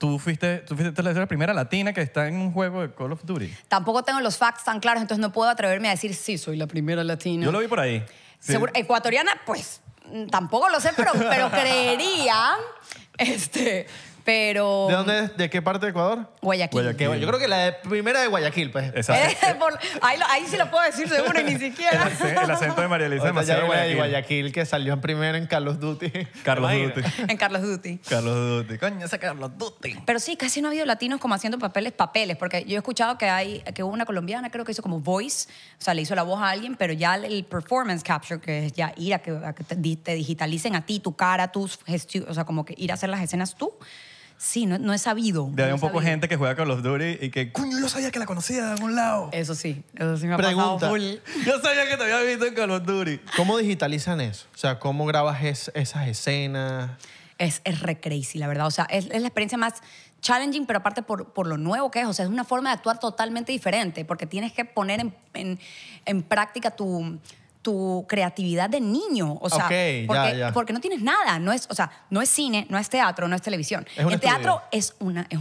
tú fuiste, tú fuiste la primera latina que está en un juego de Call of Duty. Tampoco tengo los facts tan claros, entonces no puedo atreverme a decir sí, soy la primera latina. Yo lo vi por ahí. ecuatoriana, pues mm, tampoco lo sé, pero, creería este, pero. ¿De dónde es? ¿De qué parte de Ecuador? Guayaquil. Yo creo que la primera de Guayaquil, pues. Exacto. Eh, ahí, ahí sí lo puedo decir seguro, ni siquiera. el acento de María Elisa Guayaquil. que salió en primero en Carlos Duty. Carlos Dutti. en Carlos Duty. Carlos Dutti. Coño, ese Carlos Dutti. Pero sí, casi no ha habido latinos como haciendo papeles, papeles, porque yo he escuchado que hay, que hubo una colombiana, creo que hizo como voice, o sea, le hizo la voz a alguien, pero ya el- performance capture, que es ya ir a que, te, digitalicen a ti, tu cara, tus gestos o sea, como que ir a hacer las escenas tú, Sí, no, no he sabido. De un poco gente que juega con los Duty y que, coño, yo sabía que la conocía de algún lado. Eso sí, eso sí me ha Pregunta. pasado Yo sabía que te había visto en Call of Duty. ¿Cómo digitalizan eso? O sea, ¿cómo grabas esas escenas? Es, es re crazy, la verdad. O sea, es, la experiencia más challenging, pero aparte por, por lo nuevo que es. O sea, es una forma de actuar totalmente diferente, porque tienes que poner en, en práctica tu, tu creatividad de niño. O sea, porque, no tienes nada. No es, o sea, no es cine, no es teatro, no es televisión. el teatro es, una, es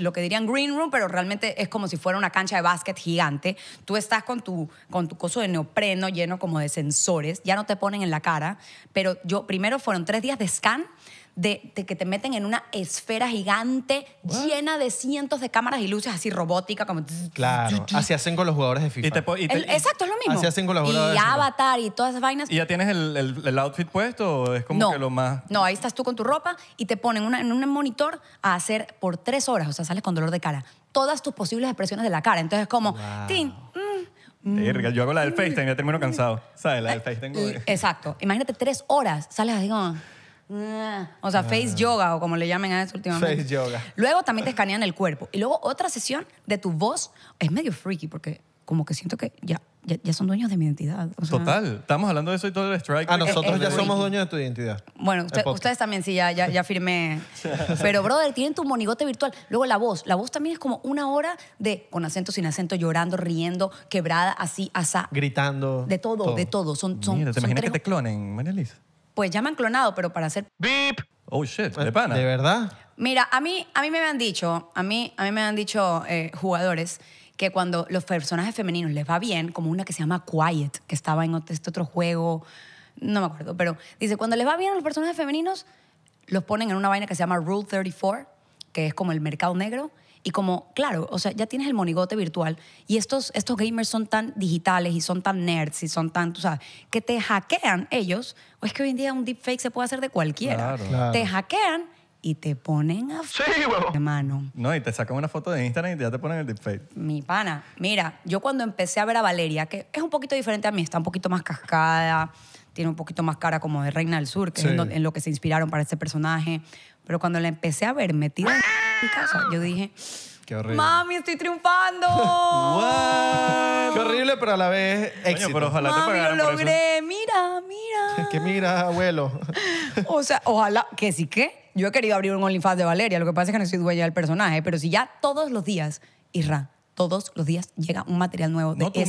lo que dirían green room, pero realmente es como si fuera una cancha de básquet gigante. Tú estás con tu, con tu coso de neopreno lleno como de sensores. Ya no te ponen en la cara. Pero yo, primero fueron tres días de scan de, que te meten en una esfera gigante llena de cientos de cámaras y luces así robótica, como... Claro, así hacen con los jugadores de FIFA. exacto, es lo mismo. Así hacen los jugadores. Y de Avatar y todas esas vainas. ¿Y ya tienes el, outfit puesto o es como que lo más...? No, ahí estás tú con tu ropa y te ponen en un monitor a hacer por tres horas, o sea, sales con dolor de cara, todas tus posibles expresiones de la cara. Entonces es como, mm, mm, yo hago la del mm. FaceTime, ya termino cansado. ¿Sabes? La del eh, FaceTime. exacto. Imagínate tres horas, sales así o sea, face ah. yoga o como le llamen a eso últimamente. Face yoga. Luego también te escanean el cuerpo. Y luego otra sesión de tu voz. Es medio freaky porque como que siento que ya, ya, son dueños de mi identidad. Total. Estamos hablando de eso y todo el strike. A ah, nosotros ya somos dueños de tu identidad. Bueno, ustedes también sí, ya, ya, firmé. Pero, brother, tienen tu monigote virtual. Luego la voz. La voz también es como una hora de con acento, sin acento, llorando, riendo, quebrada, así, asá. Gritando. De todo, de todo. Son, son, Mira, ¿te imaginas que te clonen, María pues ya me han clonado, pero para hacer... ¡Bip! Oh, shit, ah, de pana. ¿De verdad? Mira, a mí, a mí me han dicho, a mí, a mí me han dicho eh, jugadores que cuando los personajes femeninos les va bien, como una que se llama Quiet, que estaba en este otro juego, no me acuerdo, pero dice, cuando les va bien a los personajes femeninos, los ponen en una vaina que se llama Rule 34, que es como el mercado negro, y como, claro, o sea, ya tienes el monigote virtual y estos, estos gamers son tan digitales y son tan nerds y son tan, tú sabes, que te hackean ellos. O es que hoy en día un deepfake se puede hacer de cualquiera. Claro. Claro. Te hackean y te ponen a sí, hermano. No, y te sacan una foto de Instagram y ya te ponen el deepfake. Mi pana, mira, yo cuando empecé a ver a Valeria, que es un poquito diferente a mí, está un poquito más cascada, tiene un poquito más cara como de Reina del Sur, que es en lo, que se inspiraron para este personaje. Pero cuando la empecé a ver metida en mi casa, yo dije, Mami, estoy triunfando. Qué horrible, pero a la vez éxito. pero ojalá Mami, te lo logré. Mira, mira. qué mira, abuelo. o sea, ojalá que sí que. Yo he querido abrir un OnlyFans de Valeria. Lo que pasa es que no soy dueña del personaje, pero si ya todos los días, Irra, todos los días llega un material nuevo de no, tú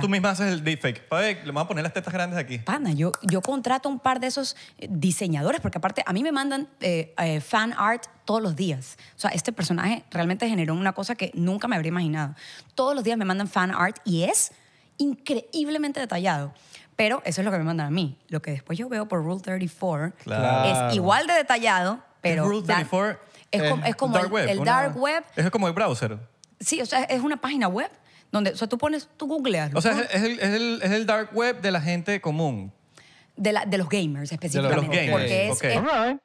tú misma haces el deepfake. ver, le vamos a poner las tetas grandes aquí. Pana, yo, yo contrato un par de esos eh, diseñadores, porque aparte a mí me mandan eh, eh, fan art todos los días. O sea, este personaje realmente generó una cosa que nunca me habría imaginado. Todos los días me mandan fan art y es increíblemente detallado. Pero eso es lo que me mandan a mí. Lo que después yo veo por Rule 34 es igual de detallado, pero... Rule 34 es, como, es como el, dark web. Es como el browser. Sí, o sea, es una página web donde, o sea, tú pones, tú googleas. O sea, es el, es, el, es el dark web de la gente común. De, la, de los gamers específicamente. Porque es,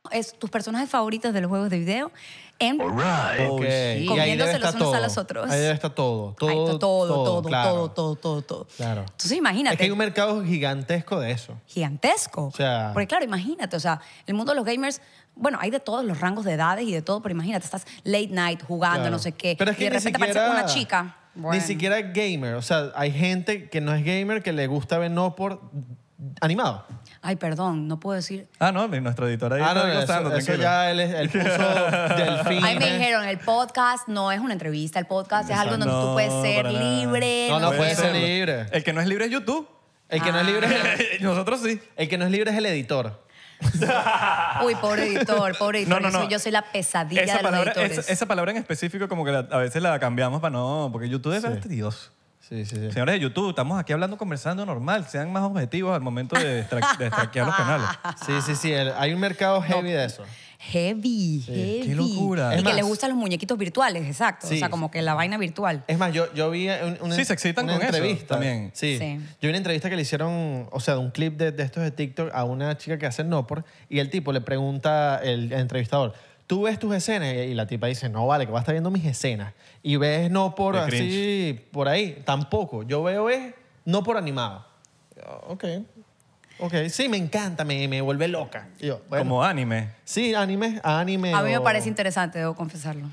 es, tus personajes favoritos de los juegos de video en right. okay. comiéndose los unos a los otros. Ahí está todo. Todo, Ahí está todo, todo, todo, todo, todo, todo, Claro. Entonces imagínate. Es que hay un mercado gigantesco de eso. Gigantesco. O sea, Porque claro, imagínate, o sea, el mundo de los gamers bueno, hay de todos los rangos de edades y de todo, pero imagínate, estás late night jugando, no sé qué. Pero es que y de repente siquiera- una chica. Ni siquiera gamer. O sea, hay gente que no es gamer que le gusta ver no por animado. Ay, perdón, no puedo decir. Ah, no, mi- nuestro editor ahí Ah, no, eso, ya él, es- él puso Ahí me dijeron, el podcast no es una entrevista, el podcast es algo donde tú puedes ser libre. No, no puede puedes ser libre. El que no es libre es YouTube. El que no es libre es Nosotros sí. el que no es libre es el editor. Uy, pobre editor, pobre editor. Yo soy la pesadilla esa de los editores. Esa, palabra en específico como que a veces la cambiamos para no... Porque YouTube es Señores de YouTube, estamos aquí hablando, conversando normal. Sean más objetivos al momento de, extra- los canales. Sí, sí, sí. hay un mercado heavy de eso. Heavy, heavy. Qué locura. que le gustan los muñequitos virtuales, exacto. O sea, como que la vaina virtual. Es más, yo, yo vi una una, sí, se excitan con entrevista. también. Sí. Yo vi una entrevista que le hicieron, o sea, de un clip de, de estos de TikTok a una chica que hace Nopor y el tipo le pregunta, el, entrevistador, tú ves tus escenas y la tipa dice, no vale, que va a estar viendo mis escenas. Y ves no por así, por ahí, tampoco. Yo veo es no por animado. Ok. Ok, sí, me encanta, me, vuelve loca. Como anime. Sí, anime, anime. A mí me parece interesante, debo confesarlo.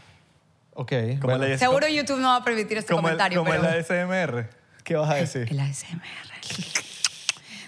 Ok, Seguro YouTube no va a permitir este comentario, pero... como pero... el ASMR. ¿qué vas a decir? El ASMR.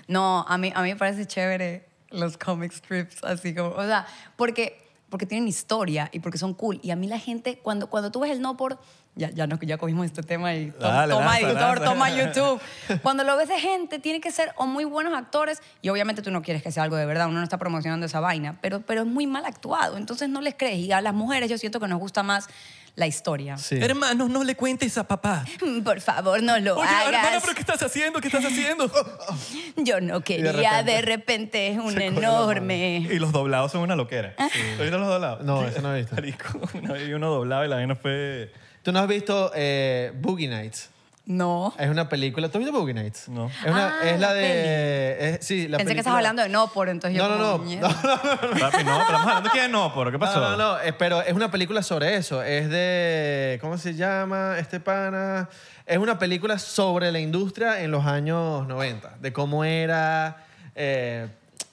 No, a mí, a mí me parece chévere los comic strips, así como, o sea, porque, porque tienen historia y porque son cool. Y a mí la gente, cuando, cuando tú ves el no por ya, ya, no, cogimos este tema y toma editor, toma YouTube. Cuando lo ves de gente, tiene que ser o muy buenos actores, y obviamente tú no quieres que sea algo de verdad, uno no está promocionando esa vaina, pero, pero es muy mal actuado, entonces no les crees. Y a las mujeres yo siento que nos gusta más la historia. Hermanos, no le cuentes a papá. Por favor, no lo Oye, hagas. hermano, ¿pero qué estás haciendo? ¿Qué estás haciendo? Yo no quería, de repente, es un enorme... Y los doblados son una loquera. ¿Has ah. los doblados? No, eso no he visto. una vez uno doblado y la vaina fue... ¿Tú no has visto eh, Boogie Nights? No. Es una película. ¿Tú has visto Boogie Nights? No. Es, ah, la de. sí, la Pensé que estás estabas hablando de no por, entonces yo. No, no, no. No, no, no, no. no, estamos hablando no, ¿qué pasó? No, no, no, eh, pero es una película sobre eso. Es de. ¿Cómo se llama este pana? Es una película sobre la industria en los años 90, de cómo era. Eh,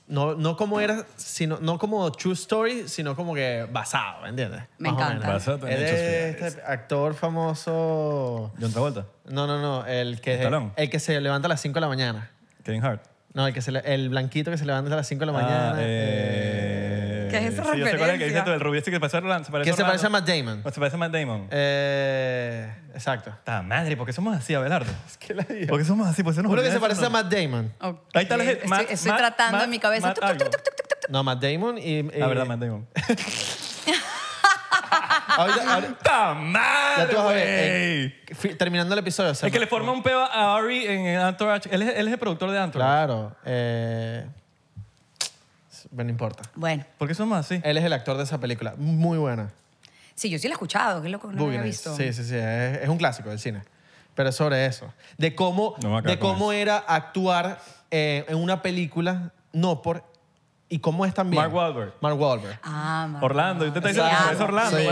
no, no como era, sino, no como true story, sino como que basado, ¿entiendes? Me encanta. Basado este actor famoso. John Travolta, No, no, no. El que, el que se levanta a las 5 de la mañana. Kevin Hart. No, el, que se el blanquito que se levanta a las 5 de la ah, mañana. Ah, eh, eh ¿Qué es esa sí, que dice el este que Se parece, se parece a Matt Damon? ¿O se parece a Matt Damon? exacto. Ta madre, ¿por qué somos así, Abelardo? Es que la idea. ¿Por qué somos así? ¿Por qué Uno que se parece a Matt Damon. Ahí está Estoy, tratando en mi cabeza. No, Matt Damon y... La verdad, Matt Damon. está madre, eh, terminando el episodio. Es que le forma un peo a Ari en Antorach. Él es, el productor de Antorach. Claro. eh, bueno no importa. Bueno. Porque más así. Él es el actor de esa película. Muy buena. Sí, yo sí la he escuchado, qué loco, no la he visto. Sí, sí, sí. Es, es un clásico del cine. Pero es sobre eso. De cómo, de cómo era actuar eh, en una película, no por. Y cómo es también. Mark Wahlberg. Mark Wahlberg. Ah, Orlando, yo te estoy diciendo, que es Orlando, Sí,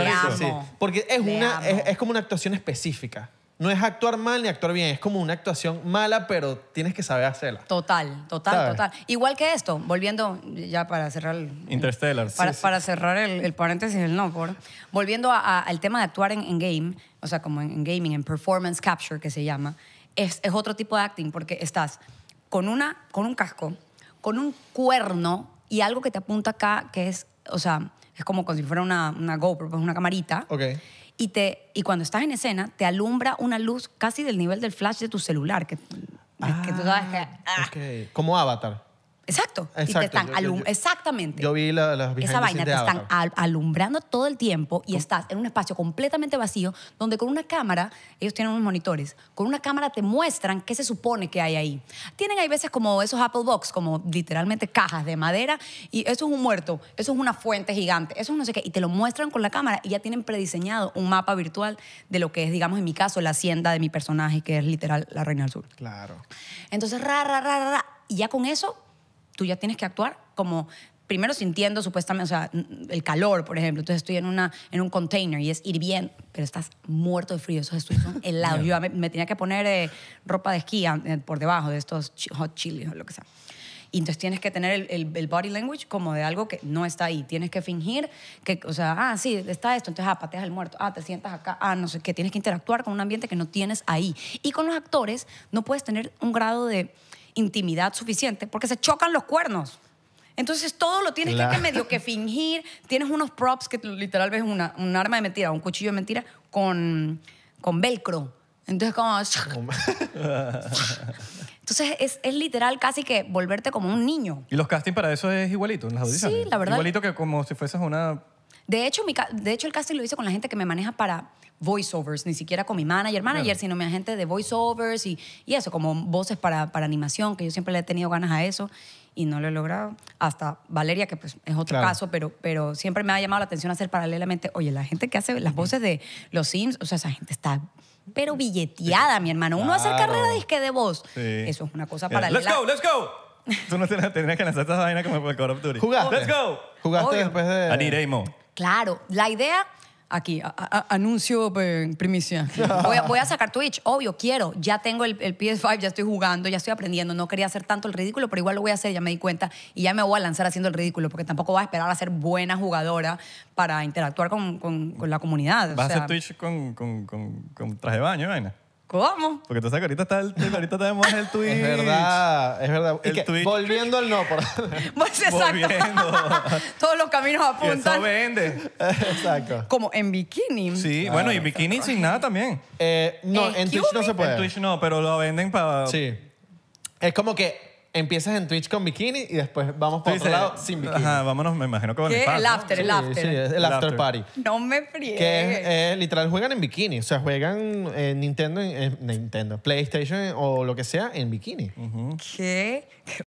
Sí, porque es, una, es como una actuación específica no es actuar mal ni actuar bien, es como una actuación mala, pero tienes que saber hacerla. Total, total, total. Igual que esto, volviendo ya para cerrar el... Interstellar. sí, para cerrar el, paréntesis el no, por, volviendo al tema de actuar en, game, o sea, como en, gaming, en performance capture que se llama, es, otro tipo de acting porque estás con, una, con un casco, con un cuerno y algo que te apunta acá que es, o sea, es como si fuera una, una GoPro, pues una camarita. Ok y, te, y cuando estás en escena te alumbra una luz casi del nivel del flash de tu celular, que, que tú sabes que... Ah, ah. Como avatar. Exacto. Y te están yo, exactamente. Yo vi la, Esa vaina te están alumbrando todo el tiempo y estás en un espacio completamente vacío donde con una cámara, ellos tienen unos monitores, con una cámara te muestran qué se supone que hay ahí. Tienen ahí veces como esos Apple Box, como literalmente cajas de madera y eso es un muerto, eso es una fuente gigante, eso es no sé qué y te lo muestran con la cámara y ya tienen prediseñado un mapa virtual de lo que es, digamos en mi caso, la hacienda de mi personaje que es literal la Reina del Sur. Claro. Entonces, ra ra ra ra, ra y ya con eso tú ya tienes que actuar como primero sintiendo supuestamente, o sea, el calor, por ejemplo. Entonces estoy en, una, en un container y es ir bien, pero estás muerto de frío. Esos estudios son helados. Yo me, me, tenía que poner eh, ropa de esquí eh, por debajo de estos hot chilies o lo que sea. Y entonces tienes que tener el, body language como de algo que no está ahí. Tienes que fingir que, o sea, ah, sí, está esto, entonces ah, pateas el muerto, ah, te sientas acá, ah, no sé que Tienes que interactuar con un ambiente que no tienes ahí. Y con los actores no puedes tener un grado de intimidad suficiente, porque se chocan los cuernos. Entonces todo lo tienes que, medio que fingir. Tienes unos props que literal ves una, un arma de mentira, un cuchillo de mentira con, con velcro. Entonces como... Entonces es, es, literal casi que volverte como un niño. ¿Y los castings para eso es igualito en audiciones? Sí, la verdad. Igualito que como si fueses una de hecho, mi, de hecho, el casting lo hice con la gente que me maneja para voiceovers, ni siquiera con mi manager, manager, sino mi gente de voiceovers y, y eso, como voces para, para, animación, que yo siempre le he tenido ganas a eso y no lo he logrado. Hasta Valeria, que pues es otro caso, pero, pero siempre me ha llamado la atención hacer paralelamente, oye, la gente que hace las voces de los Sims, o sea, esa gente está pero billeteada, mi hermano. Uno hace carrera disque de voz. Eso es una cosa para paralela. Let's go, let's go. Tú no tenías que lanzar esa vaina como el Duty. Jugaste. Let's go. Jugaste después de. Amo! Claro, la idea aquí, anuncio en eh, primicia. Voy a, sacar Twitch, obvio, quiero. Ya tengo el, PS5, ya estoy jugando, ya estoy aprendiendo. No quería hacer tanto el ridículo, pero igual lo voy a hacer, ya me di cuenta. Y ya me voy a lanzar haciendo el ridículo, porque tampoco voy a esperar a ser buena jugadora para interactuar con, la comunidad. ¿Vas a hacer Twitch con, con traje de baño, vaina? ¿Cómo? Porque tú sabes que ahorita está el ahorita tenemos el Twitch. Es verdad, es verdad. El Volviendo al no, por pues Volviendo. Todos los caminos apuntan. eso vende. Exacto. Como en bikini. Sí, ah, bueno, y en bikini sin nada también. Eh, no, en Twitch no se puede. En Twitch no, pero lo venden para... Sí. Es como que empiezas en Twitch con bikini y después vamos por otro lado sin bikini. Ajá, vámonos, me imagino que van ¿Qué? El after, el after. el, after, party. No me friegues. Que eh, literal juegan en bikini. O sea, juegan eh, Nintendo, en, Nintendo, PlayStation o lo que sea en bikini. ¿Qué?